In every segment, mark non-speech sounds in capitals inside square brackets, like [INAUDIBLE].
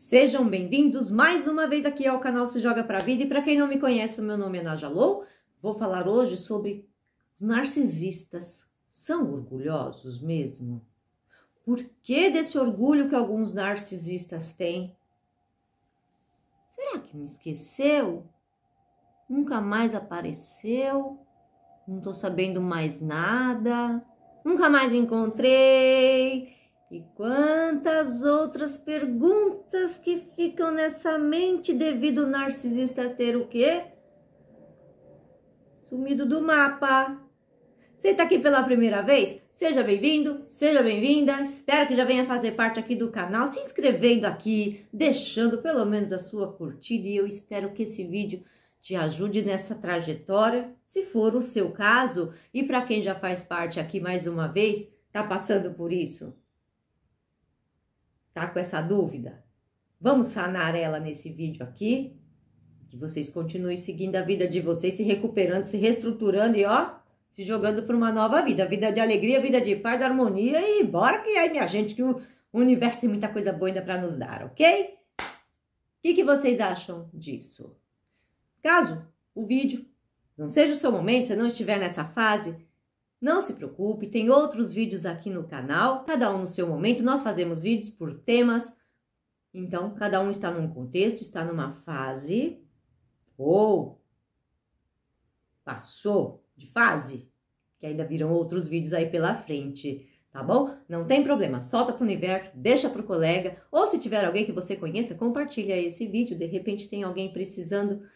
Sejam bem-vindos mais uma vez aqui ao canal Se Joga Pra Vida. E para quem não me conhece, o meu nome é Naja Lou. Vou falar hoje sobre narcisistas. São orgulhosos mesmo? Por que desse orgulho que alguns narcisistas têm? Será que me esqueceu? Nunca mais apareceu? Não tô sabendo mais nada? Nunca mais encontrei? E quantas outras perguntas que ficam nessa mente devido o narcisista ter o quê? Sumido do mapa. Você está aqui pela primeira vez? Seja bem-vindo, seja bem-vinda. Espero que já venha fazer parte aqui do canal, se inscrevendo aqui, deixando pelo menos a sua curtida e eu espero que esse vídeo te ajude nessa trajetória, se for o seu caso, e para quem já faz parte aqui mais uma vez, está passando por isso. Tá com essa dúvida? Vamos sanar ela nesse vídeo aqui. Que vocês continuem seguindo a vida de vocês, se recuperando, se reestruturando e ó, se jogando para uma nova vida. Vida de alegria, vida de paz, harmonia e bora que aí, minha gente, que o universo tem muita coisa boa ainda para nos dar, ok? O que, que vocês acham disso? Caso o vídeo não seja o seu momento, se não estiver nessa fase, não se preocupe, tem outros vídeos aqui no canal, cada um no seu momento. Nós fazemos vídeos por temas, então cada um está num contexto, está numa fase ou passou de fase, que ainda virão outros vídeos aí pela frente, tá bom? Não tem problema, solta pro universo, deixa pro colega, ou se tiver alguém que você conheça, compartilha esse vídeo, de repente tem alguém precisando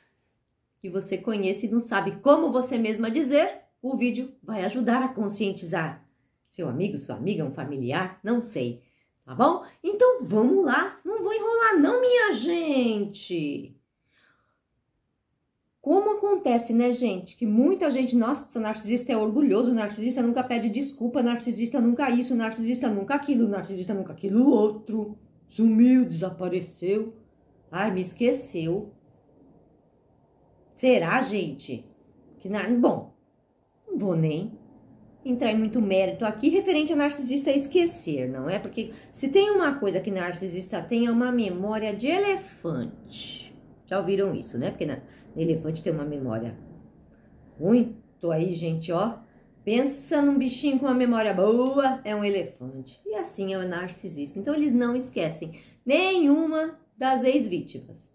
que você conheça e não sabe como você mesma dizer, o vídeo vai ajudar a conscientizar seu amigo, sua amiga, um familiar, não sei, tá bom? Então vamos lá, não vou enrolar não, minha gente. Como acontece, né, gente? Que muita gente, nossa, narcisista é orgulhoso, narcisista nunca pede desculpa, narcisista nunca isso, narcisista nunca aquilo, narcisista nunca aquilo outro. Sumiu, desapareceu. Ai, me esqueceu. Será, gente? Que na... Bom, não vou nem entrar em muito mérito aqui referente a narcisista é esquecer, não é? Porque se tem uma coisa que narcisista tem é uma memória de elefante. Já ouviram isso, né? Porque na, elefante tem uma memória muito. aí, gente, ó. Pensa num bichinho com uma memória boa, é um elefante. E assim é o narcisista. Então eles não esquecem nenhuma das ex-vítimas.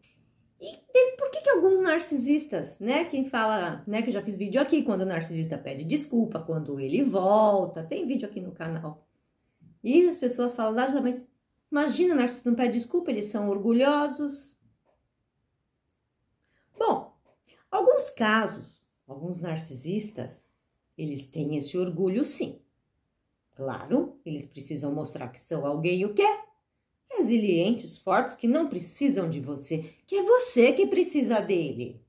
E por que, que alguns narcisistas, né? Quem fala, né? Que eu já fiz vídeo aqui quando o narcisista pede desculpa, quando ele volta, tem vídeo aqui no canal. E as pessoas falam, ah, mas imagina, o narcisista não pede desculpa, eles são orgulhosos. Bom, alguns casos, alguns narcisistas, eles têm esse orgulho sim. Claro, eles precisam mostrar que são alguém o quê? resilientes, fortes, que não precisam de você, que é você que precisa dele.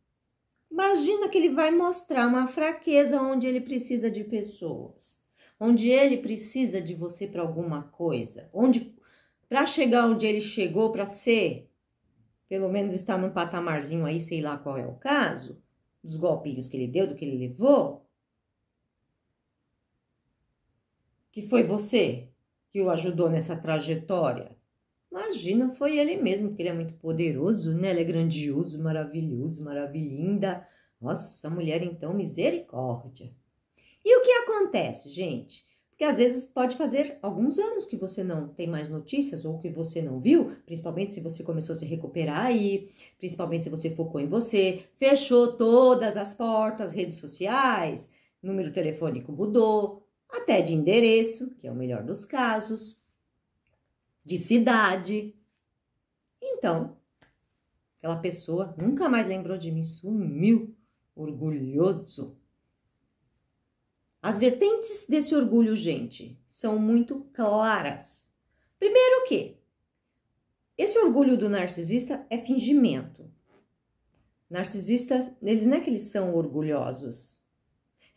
Imagina que ele vai mostrar uma fraqueza onde ele precisa de pessoas, onde ele precisa de você para alguma coisa, onde para chegar onde ele chegou para ser, pelo menos está num patamarzinho aí, sei lá qual é o caso, dos golpinhos que ele deu, do que ele levou, que foi você que o ajudou nessa trajetória. Imagina, foi ele mesmo, porque ele é muito poderoso, né? Ele é grandioso, maravilhoso, maravilhinda. Nossa, mulher, então, misericórdia. E o que acontece, gente? Porque às vezes pode fazer alguns anos que você não tem mais notícias ou que você não viu, principalmente se você começou a se recuperar aí, principalmente se você focou em você, fechou todas as portas, redes sociais, número telefônico mudou, até de endereço, que é o melhor dos casos de cidade. Então, aquela pessoa nunca mais lembrou de mim, sumiu, orgulhoso. As vertentes desse orgulho, gente, são muito claras. Primeiro que esse orgulho do narcisista é fingimento. Narcisistas, eles não é que eles são orgulhosos.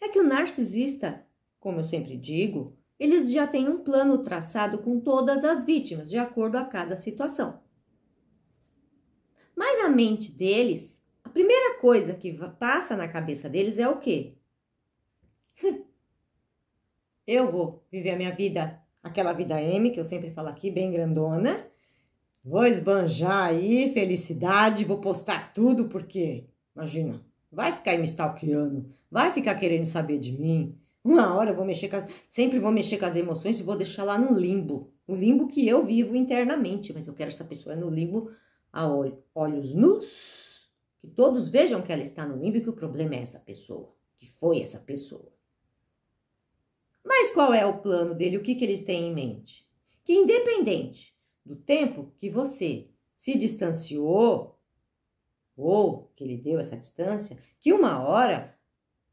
É que o narcisista, como eu sempre digo, eles já têm um plano traçado com todas as vítimas, de acordo a cada situação. Mas a mente deles, a primeira coisa que passa na cabeça deles é o quê? [LAUGHS] eu vou viver a minha vida, aquela vida M que eu sempre falo aqui, bem grandona. Vou esbanjar aí felicidade, vou postar tudo porque, imagina, vai ficar me stalkeando, vai ficar querendo saber de mim, uma hora eu vou mexer com as, sempre vou mexer com as emoções e vou deixar lá no limbo, o limbo que eu vivo internamente, mas eu quero essa pessoa no limbo a olho, olhos nus, que todos vejam que ela está no limbo e que o problema é essa pessoa, que foi essa pessoa. Mas qual é o plano dele? O que, que ele tem em mente? Que independente do tempo que você se distanciou ou que ele deu essa distância, que uma hora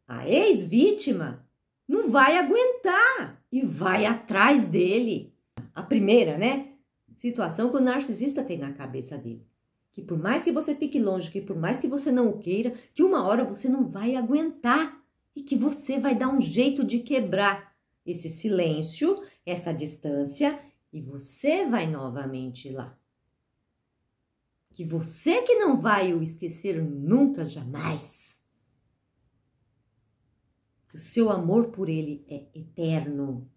a ex-vítima não vai aguentar e vai atrás dele. A primeira, né? Situação que o narcisista tem na cabeça dele. Que por mais que você fique longe, que por mais que você não o queira, que uma hora você não vai aguentar e que você vai dar um jeito de quebrar esse silêncio, essa distância e você vai novamente lá. Que você que não vai o esquecer nunca, jamais o seu amor por ele é eterno.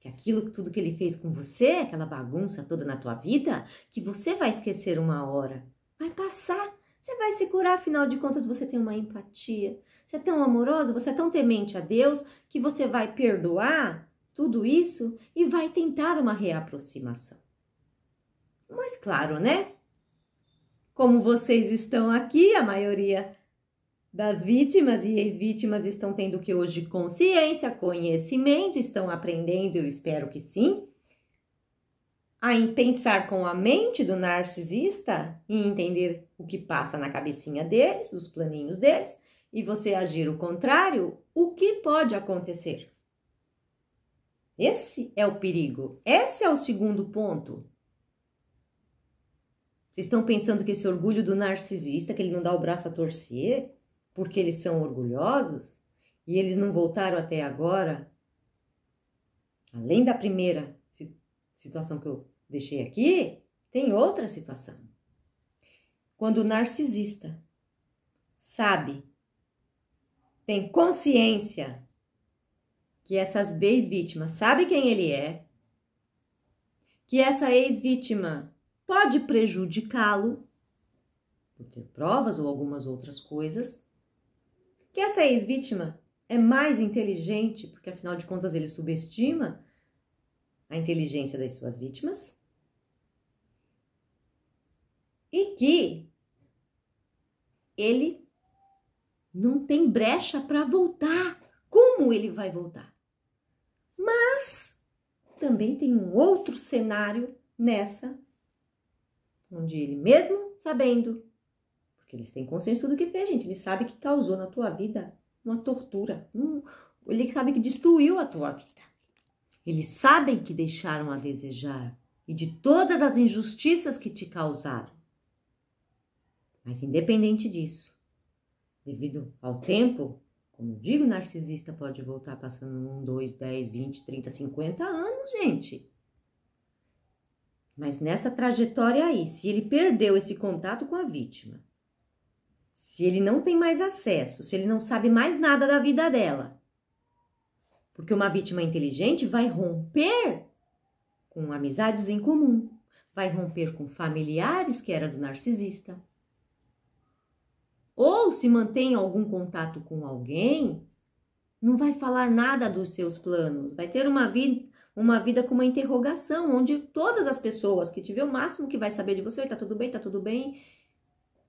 Que aquilo, tudo que ele fez com você, aquela bagunça toda na tua vida, que você vai esquecer uma hora. Vai passar. Você vai se curar, afinal de contas, você tem uma empatia. Você é tão amorosa, você é tão temente a Deus, que você vai perdoar tudo isso e vai tentar uma reaproximação. Mas claro, né? Como vocês estão aqui, a maioria das vítimas e ex-vítimas estão tendo que hoje consciência, conhecimento, estão aprendendo, eu espero que sim, a pensar com a mente do narcisista e entender o que passa na cabecinha deles, os planinhos deles, e você agir o contrário, o que pode acontecer? Esse é o perigo. Esse é o segundo ponto. Vocês estão pensando que esse orgulho do narcisista, que ele não dá o braço a torcer, porque eles são orgulhosos e eles não voltaram até agora, além da primeira situação que eu deixei aqui, tem outra situação. Quando o narcisista sabe, tem consciência que essas ex-vítimas sabe quem ele é, que essa ex-vítima pode prejudicá-lo por ter provas ou algumas outras coisas, que essa ex-vítima é mais inteligente, porque afinal de contas ele subestima a inteligência das suas vítimas, e que ele não tem brecha para voltar. Como ele vai voltar? Mas também tem um outro cenário nessa, onde ele, mesmo sabendo porque eles têm consciência de tudo que fez, gente. Ele sabe que causou na tua vida uma tortura. Um, ele sabe que destruiu a tua vida. Eles sabem que deixaram a desejar e de todas as injustiças que te causaram. Mas independente disso, devido ao tempo, como eu digo, o narcisista pode voltar passando um, dois, dez, vinte, trinta, cinquenta anos, gente. Mas nessa trajetória aí, se ele perdeu esse contato com a vítima, se ele não tem mais acesso, se ele não sabe mais nada da vida dela. Porque uma vítima inteligente vai romper com amizades em comum, vai romper com familiares que era do narcisista. Ou se mantém algum contato com alguém, não vai falar nada dos seus planos, vai ter uma vida uma vida com uma interrogação, onde todas as pessoas que tiver o máximo que vai saber de você, tá tudo bem, tá tudo bem,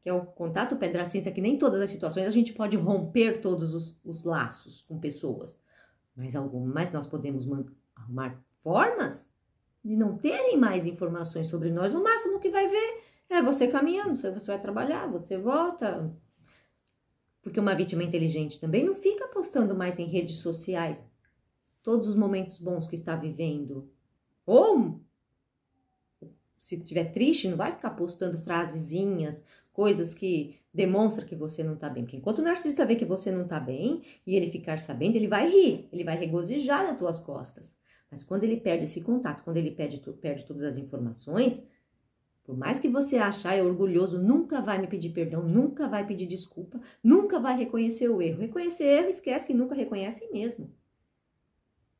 que é o contato ciência que nem todas as situações a gente pode romper todos os, os laços com pessoas, mas algumas nós podemos arrumar formas de não terem mais informações sobre nós. O máximo que vai ver é você caminhando, você vai trabalhar, você volta. Porque uma vítima inteligente também não fica postando mais em redes sociais todos os momentos bons que está vivendo. Ou se estiver triste, não vai ficar postando frasezinhas, coisas que demonstra que você não tá bem. Porque enquanto o narcisista vê que você não tá bem e ele ficar sabendo, ele vai rir, ele vai regozijar nas tuas costas. Mas quando ele perde esse contato, quando ele perde, perde todas as informações, por mais que você achar é orgulhoso, nunca vai me pedir perdão, nunca vai pedir desculpa, nunca vai reconhecer o erro. Reconhecer erro, esquece que nunca reconhecem mesmo.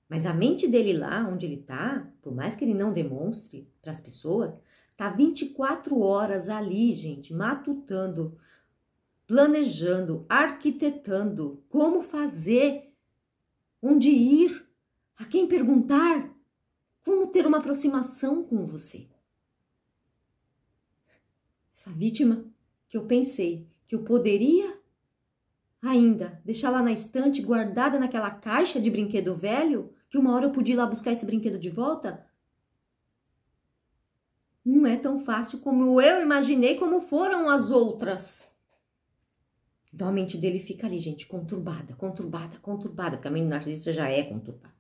Mas a mente dele lá, onde ele está, por mais que ele não demonstre para as pessoas, tá 24 horas ali, gente, matutando, planejando, arquitetando como fazer, onde ir, a quem perguntar, como ter uma aproximação com você. Essa vítima que eu pensei que eu poderia ainda deixar lá na estante guardada naquela caixa de brinquedo velho, que uma hora eu podia ir lá buscar esse brinquedo de volta? Não é tão fácil como eu imaginei, como foram as outras. Então a mente dele fica ali, gente, conturbada, conturbada, conturbada, porque a mente narcisista já é conturbada.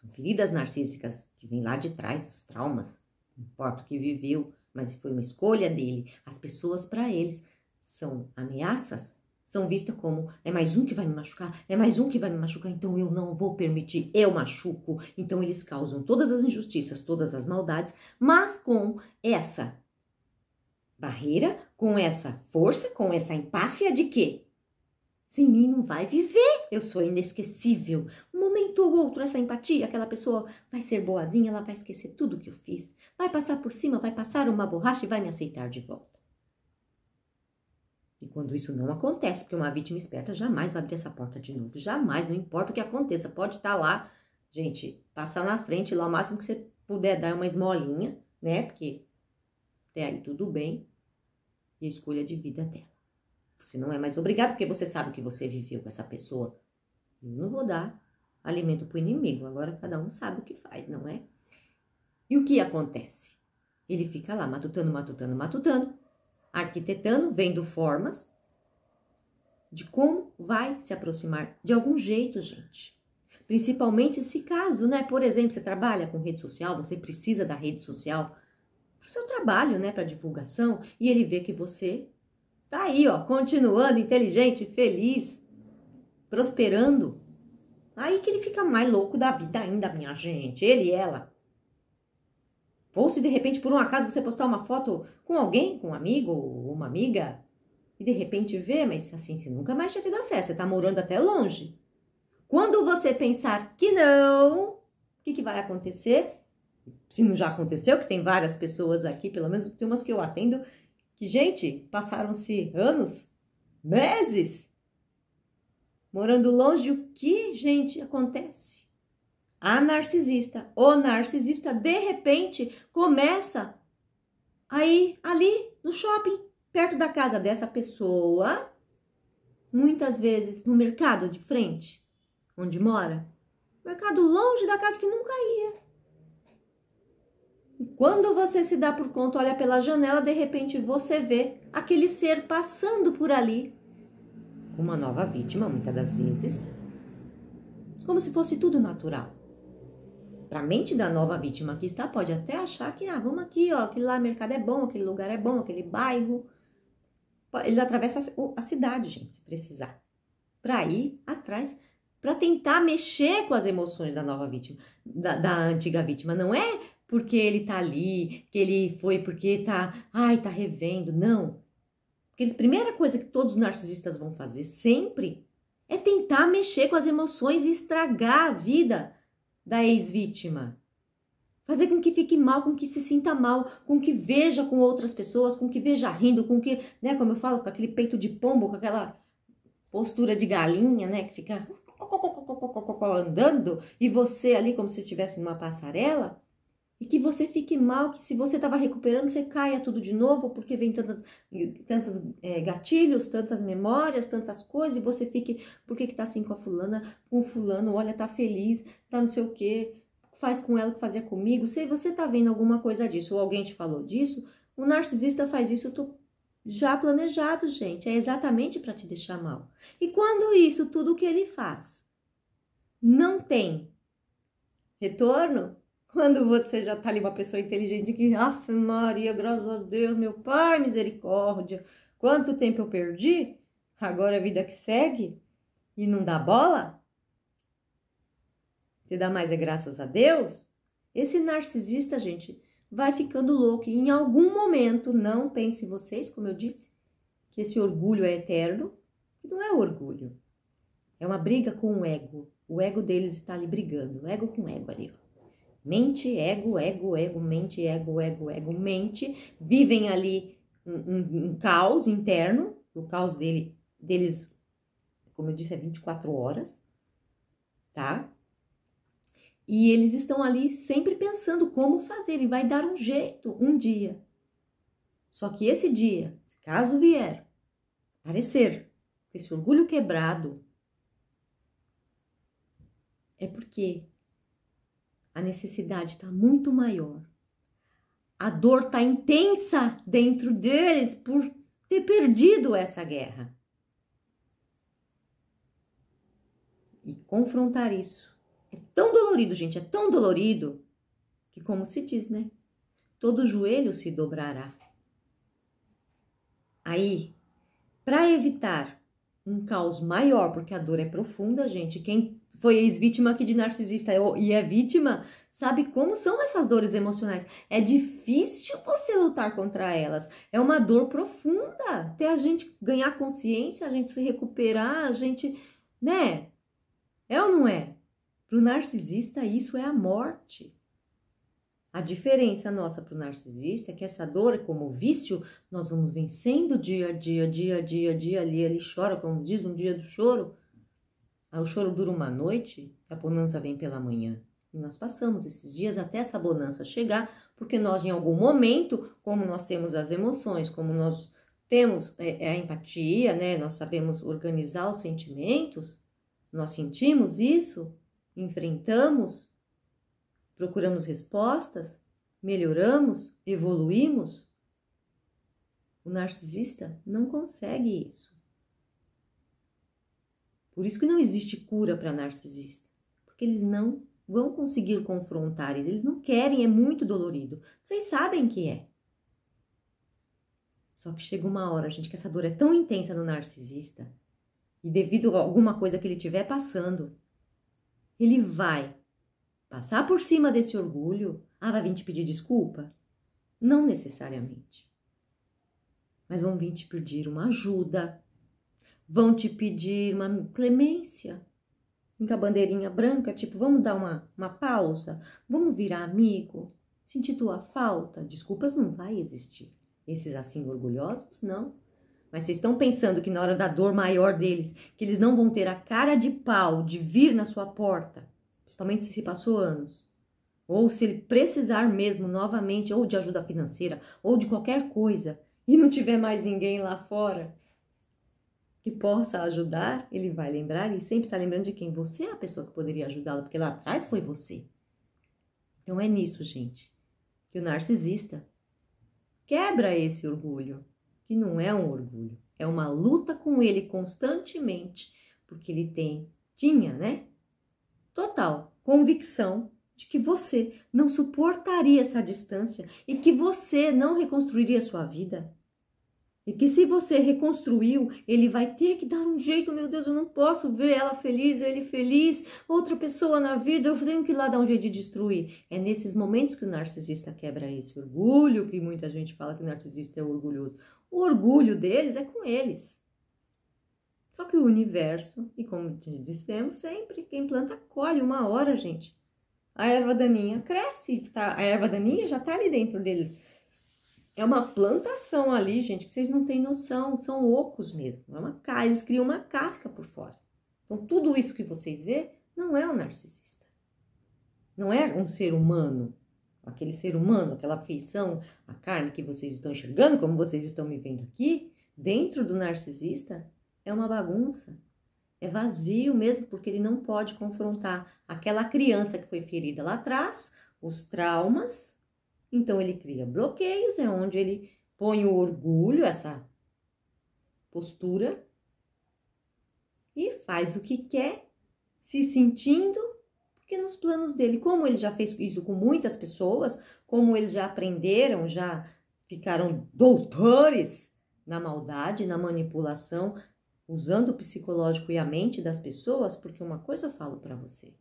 São feridas narcísicas que vêm lá de trás, os traumas, não importa o que viveu, mas foi uma escolha dele. As pessoas para eles são ameaças são vistas como é mais um que vai me machucar, é mais um que vai me machucar, então eu não vou permitir, eu machuco. Então eles causam todas as injustiças, todas as maldades, mas com essa barreira, com essa força, com essa empáfia de que sem mim não vai viver, eu sou inesquecível. Um momento ou outro, essa empatia, aquela pessoa vai ser boazinha, ela vai esquecer tudo que eu fiz, vai passar por cima, vai passar uma borracha e vai me aceitar de volta. E quando isso não acontece, porque uma vítima esperta jamais vai abrir essa porta de novo, jamais, não importa o que aconteça, pode estar tá lá, gente, passar na frente lá, o máximo que você puder dar é uma esmolinha, né? Porque até aí tudo bem, e a escolha de vida é dela. Você não é mais obrigado, porque você sabe que você viveu com essa pessoa. Eu não vou dar alimento para o inimigo, agora cada um sabe o que faz, não é? E o que acontece? Ele fica lá matutando, matutando, matutando arquitetando, vendo formas de como vai se aproximar de algum jeito, gente. Principalmente se caso, né? Por exemplo, você trabalha com rede social, você precisa da rede social para o seu trabalho, né? Para divulgação, e ele vê que você tá aí, ó, continuando, inteligente, feliz, prosperando. Aí que ele fica mais louco da vida ainda, minha gente. Ele e ela. Ou se de repente, por um acaso, você postar uma foto com alguém, com um amigo ou uma amiga, e de repente vê, mas assim, você nunca mais tinha tido acesso, você está morando até longe. Quando você pensar que não, o que, que vai acontecer? Se não já aconteceu, que tem várias pessoas aqui, pelo menos tem umas que eu atendo, que, gente, passaram-se anos, meses, morando longe, o que, gente, acontece? a narcisista, o narcisista, de repente começa aí ali no shopping, perto da casa dessa pessoa, muitas vezes no mercado de frente, onde mora, mercado longe da casa que nunca ia. E quando você se dá por conta, olha pela janela, de repente você vê aquele ser passando por ali, uma nova vítima, muitas das vezes, como se fosse tudo natural para a mente da nova vítima que está, pode até achar que, ah, vamos aqui, ó, aquele lá mercado é bom, aquele lugar é bom, aquele bairro. Ele atravessa a cidade, gente, se precisar. Para ir atrás, para tentar mexer com as emoções da nova vítima, da, da antiga vítima. Não é porque ele tá ali, que ele foi porque tá, ai, tá revendo. Não. Porque a primeira coisa que todos os narcisistas vão fazer sempre é tentar mexer com as emoções e estragar a vida da ex-vítima. Fazer com que fique mal, com que se sinta mal, com que veja com outras pessoas, com que veja rindo, com que, né, como eu falo, com aquele peito de pombo, com aquela postura de galinha, né, que fica andando, e você ali como se estivesse numa passarela, e que você fique mal, que se você estava recuperando, você caia tudo de novo, porque vem tantas, tantos é, gatilhos, tantas memórias, tantas coisas, e você fique, por que, está tá assim com a fulana, com fulano, olha, tá feliz, tá não sei o quê, faz com ela o que fazia comigo. Se você tá vendo alguma coisa disso, ou alguém te falou disso, o narcisista faz isso já planejado, gente. É exatamente para te deixar mal. E quando isso, tudo que ele faz, não tem retorno, quando você já tá ali uma pessoa inteligente que, af Maria, graças a Deus, meu pai, misericórdia, quanto tempo eu perdi, agora a é vida que segue e não dá bola? Você dá mais é graças a Deus? Esse narcisista, gente, vai ficando louco. E em algum momento, não pense vocês, como eu disse, que esse orgulho é eterno, não é orgulho. É uma briga com o ego. O ego deles está ali brigando, ego com ego ali, ó. Mente, ego, ego, ego, mente, ego, ego, ego, mente. Vivem ali um, um, um caos interno, o caos dele, deles, como eu disse, é 24 horas, tá? E eles estão ali sempre pensando como fazer, e vai dar um jeito um dia. Só que esse dia, caso vier, aparecer esse orgulho quebrado, é porque a necessidade está muito maior. A dor está intensa dentro deles por ter perdido essa guerra. E confrontar isso é tão dolorido, gente, é tão dolorido que, como se diz, né? Todo joelho se dobrará. Aí, para evitar um caos maior, porque a dor é profunda, gente, quem foi ex-vítima aqui de narcisista é e é vítima, sabe como são essas dores emocionais? É difícil você lutar contra elas. É uma dor profunda. Até a gente ganhar consciência, a gente se recuperar, a gente, né? É ou não é? Para o narcisista, isso é a morte. A diferença nossa para o narcisista é que essa dor, é como vício, nós vamos vencendo dia a dia, dia a dia, dia ali, ele chora, como diz um dia do choro o choro dura uma noite a bonança vem pela manhã. E nós passamos esses dias até essa bonança chegar, porque nós, em algum momento, como nós temos as emoções, como nós temos é, é a empatia, né? Nós sabemos organizar os sentimentos, nós sentimos isso, enfrentamos, procuramos respostas, melhoramos, evoluímos. O narcisista não consegue isso. Por isso que não existe cura para narcisista, porque eles não vão conseguir confrontar, eles não querem, é muito dolorido. Vocês sabem que é. Só que chega uma hora, gente, que essa dor é tão intensa no narcisista, e devido a alguma coisa que ele estiver passando, ele vai passar por cima desse orgulho. Ah, vai vir te pedir desculpa? Não necessariamente. Mas vão vir te pedir uma ajuda, vão te pedir uma clemência, com a bandeirinha branca, tipo, vamos dar uma, uma pausa, vamos virar amigo, sentir tua falta. Desculpas não vai existir. Esses assim orgulhosos, não. Mas vocês estão pensando que na hora da dor maior deles, que eles não vão ter a cara de pau de vir na sua porta, principalmente se se passou anos, ou se ele precisar mesmo novamente ou de ajuda financeira ou de qualquer coisa e não tiver mais ninguém lá fora, que possa ajudar, ele vai lembrar e sempre está lembrando de quem você é a pessoa que poderia ajudá-lo, porque lá atrás foi você. Então é nisso, gente, que o narcisista quebra esse orgulho, que não é um orgulho, é uma luta com ele constantemente, porque ele tem, tinha, né? Total convicção de que você não suportaria essa distância e que você não reconstruiria sua vida, e que se você reconstruiu, ele vai ter que dar um jeito, meu Deus, eu não posso ver ela feliz, ele feliz, outra pessoa na vida, eu tenho que ir lá dar um jeito de destruir. É nesses momentos que o narcisista quebra esse orgulho, que muita gente fala que o narcisista é orgulhoso. O orgulho deles é com eles. Só que o universo, e como dissemos sempre, quem planta colhe uma hora, gente. A erva daninha cresce, tá? a erva daninha já está ali dentro deles. É uma plantação ali, gente, que vocês não têm noção, são ocos mesmo. É uma casca, eles criam uma casca por fora. Então, tudo isso que vocês vê não é o um narcisista. Não é um ser humano, aquele ser humano, aquela feição, a carne que vocês estão enxergando, como vocês estão me vendo aqui, dentro do narcisista é uma bagunça. É vazio mesmo, porque ele não pode confrontar aquela criança que foi ferida lá atrás, os traumas, então ele cria bloqueios, é onde ele põe o orgulho, essa postura, e faz o que quer, se sentindo, porque nos planos dele, como ele já fez isso com muitas pessoas, como eles já aprenderam, já ficaram doutores na maldade, na manipulação, usando o psicológico e a mente das pessoas, porque uma coisa eu falo para você.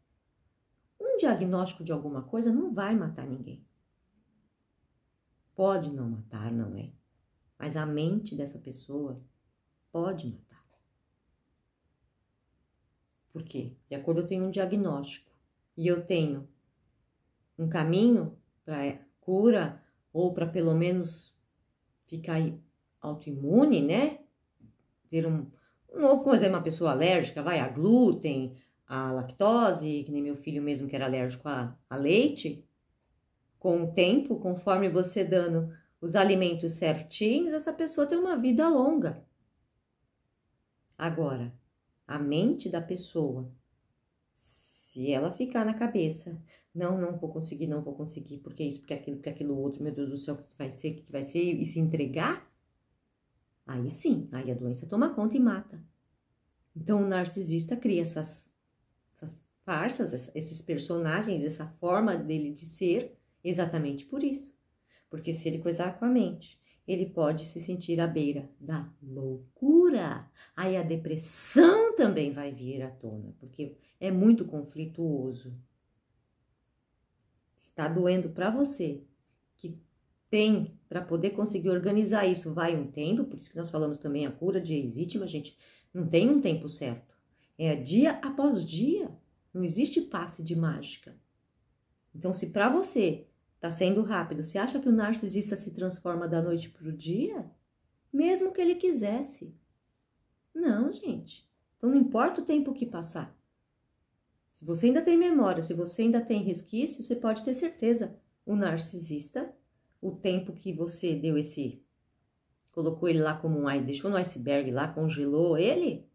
Um diagnóstico de alguma coisa não vai matar ninguém pode não matar, não é? Mas a mente dessa pessoa pode matar. Por quê? De acordo, eu tenho um diagnóstico e eu tenho um caminho para cura ou para pelo menos ficar autoimune, né? Ter um, um novo, por exemplo, uma pessoa alérgica, vai, a glúten, a lactose, que nem meu filho mesmo que era alérgico a, a leite, com o tempo, conforme você dando os alimentos certinhos, essa pessoa tem uma vida longa. Agora, a mente da pessoa, se ela ficar na cabeça, não, não vou conseguir, não vou conseguir, porque isso, porque aquilo, porque aquilo outro, meu Deus do céu, o que vai ser, o que vai ser, e se entregar, aí sim, aí a doença toma conta e mata. Então o narcisista cria essas, essas farsas, esses personagens, essa forma dele de ser, Exatamente por isso. Porque se ele coisar com a mente, ele pode se sentir à beira da loucura. Aí a depressão também vai vir à tona, porque é muito conflituoso. Está doendo para você que tem para poder conseguir organizar isso, vai um tempo, por isso que nós falamos também a cura de ex-vítima, gente, não tem um tempo certo. É dia após dia. Não existe passe de mágica. Então, se para você Tá sendo rápido. Você acha que o narcisista se transforma da noite para o dia? Mesmo que ele quisesse. Não, gente. Então não importa o tempo que passar. Se você ainda tem memória, se você ainda tem resquício, você pode ter certeza. O narcisista, o tempo que você deu esse. colocou ele lá como um. deixou no iceberg lá, congelou ele,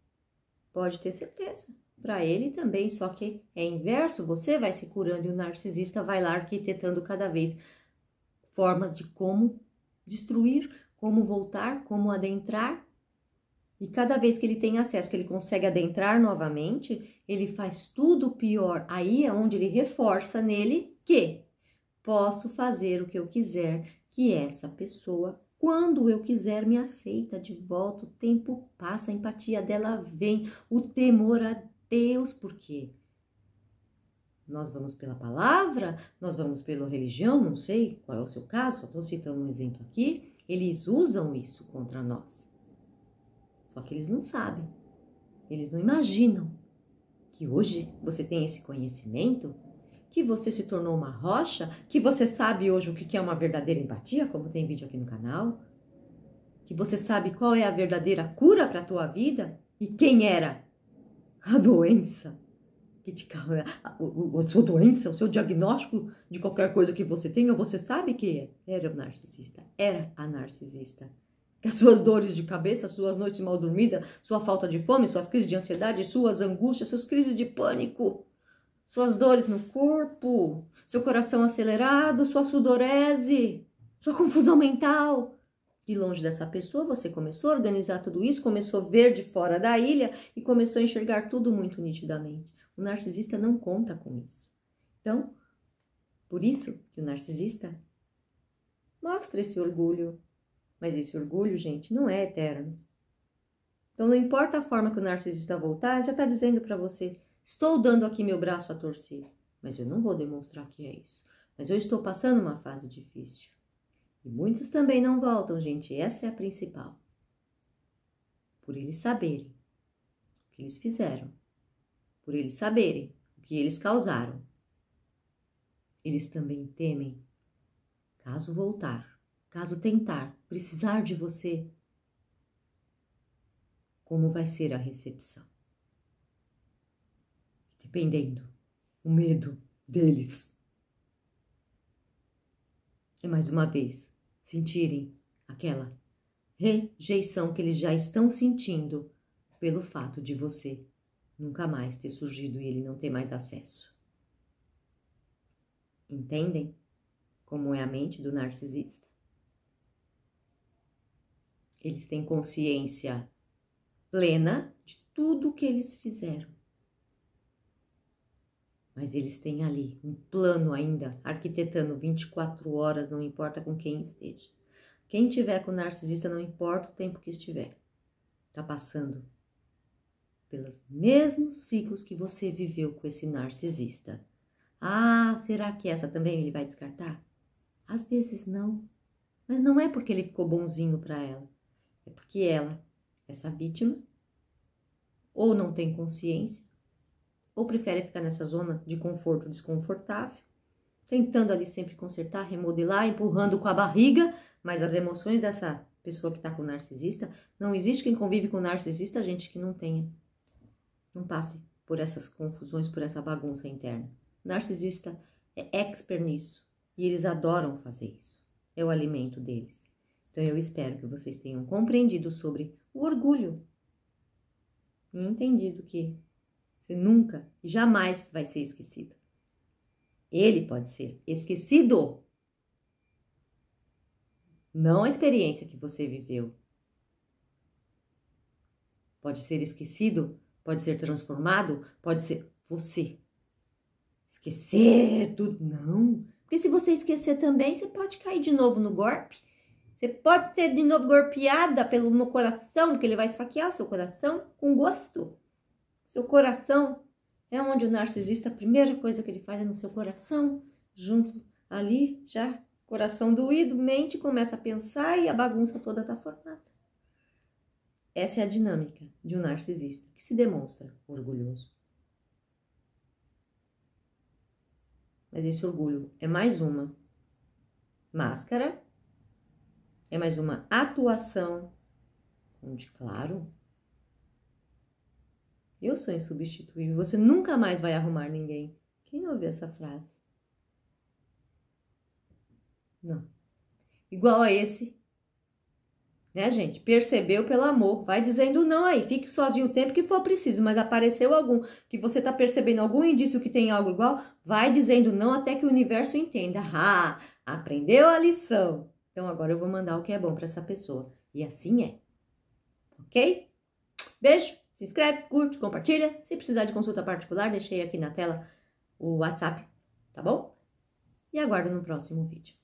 pode ter certeza para ele também, só que é inverso, você vai se curando e o narcisista vai lá arquitetando cada vez formas de como destruir, como voltar, como adentrar. E cada vez que ele tem acesso, que ele consegue adentrar novamente, ele faz tudo pior. Aí é onde ele reforça nele que posso fazer o que eu quiser, que essa pessoa quando eu quiser, me aceita de volta. O tempo passa, a empatia dela vem, o temor a Deus, porque nós vamos pela palavra, nós vamos pela religião, não sei qual é o seu caso, só estou citando um exemplo aqui. Eles usam isso contra nós. Só que eles não sabem, eles não imaginam que hoje você tem esse conhecimento, que você se tornou uma rocha, que você sabe hoje o que é uma verdadeira empatia, como tem vídeo aqui no canal, que você sabe qual é a verdadeira cura para a tua vida e quem era a doença que te causa, a, sua doença, o seu diagnóstico de qualquer coisa que você tenha, você sabe que é. era o narcisista, era a narcisista. Que as suas dores de cabeça, suas noites mal dormidas, sua falta de fome, suas crises de ansiedade, suas angústias, suas crises de pânico, suas dores no corpo, seu coração acelerado, sua sudorese, sua confusão mental, de longe dessa pessoa, você começou a organizar tudo isso, começou a ver de fora da ilha e começou a enxergar tudo muito nitidamente. O narcisista não conta com isso. Então, por isso que o narcisista mostra esse orgulho. Mas esse orgulho, gente, não é eterno. Então, não importa a forma que o narcisista voltar, já está dizendo para você: estou dando aqui meu braço a torcer, mas eu não vou demonstrar que é isso. Mas eu estou passando uma fase difícil. E muitos também não voltam, gente, essa é a principal. Por eles saberem o que eles fizeram, por eles saberem o que eles causaram. Eles também temem, caso voltar, caso tentar, precisar de você, como vai ser a recepção. Dependendo, o medo deles. E é mais uma vez, sentirem aquela rejeição que eles já estão sentindo pelo fato de você nunca mais ter surgido e ele não ter mais acesso. Entendem como é a mente do narcisista? Eles têm consciência plena de tudo que eles fizeram mas eles têm ali um plano ainda, arquitetando 24 horas, não importa com quem esteja. Quem tiver com o narcisista, não importa o tempo que estiver, está passando pelos mesmos ciclos que você viveu com esse narcisista. Ah, será que essa também ele vai descartar? Às vezes não, mas não é porque ele ficou bonzinho para ela, é porque ela, essa vítima, ou não tem consciência, ou prefere ficar nessa zona de conforto desconfortável, tentando ali sempre consertar, remodelar, empurrando com a barriga, mas as emoções dessa pessoa que está com narcisista, não existe quem convive com narcisista, gente que não tenha. Não passe por essas confusões, por essa bagunça interna. Narcisista é expert nisso e eles adoram fazer isso. É o alimento deles. Então eu espero que vocês tenham compreendido sobre o orgulho e entendido que você nunca, jamais vai ser esquecido. Ele pode ser esquecido. Não a experiência que você viveu. Pode ser esquecido, pode ser transformado, pode ser você. Esquecer tudo, não. Porque se você esquecer também, você pode cair de novo no golpe. Você pode ser de novo golpeada pelo no coração, porque ele vai esfaquear seu coração com gosto. Seu coração é onde o narcisista, a primeira coisa que ele faz é no seu coração, junto ali, já coração doído, mente, começa a pensar e a bagunça toda está formada. Essa é a dinâmica de um narcisista que se demonstra orgulhoso. Mas esse orgulho é mais uma máscara, é mais uma atuação, onde, claro, eu sou insubstituível, você nunca mais vai arrumar ninguém. Quem ouviu essa frase? Não. Igual a esse. Né, gente? Percebeu pelo amor. Vai dizendo não aí. Fique sozinho o tempo que for preciso, mas apareceu algum, que você tá percebendo algum indício que tem algo igual, vai dizendo não até que o universo entenda. Ah, aprendeu a lição. Então agora eu vou mandar o que é bom para essa pessoa. E assim é. Ok? Beijo! Se inscreve, curte, compartilha. Se precisar de consulta particular, deixei aqui na tela o WhatsApp, tá bom? E aguardo no próximo vídeo.